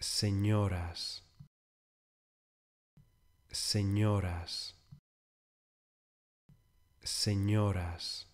señoras, señoras, señoras.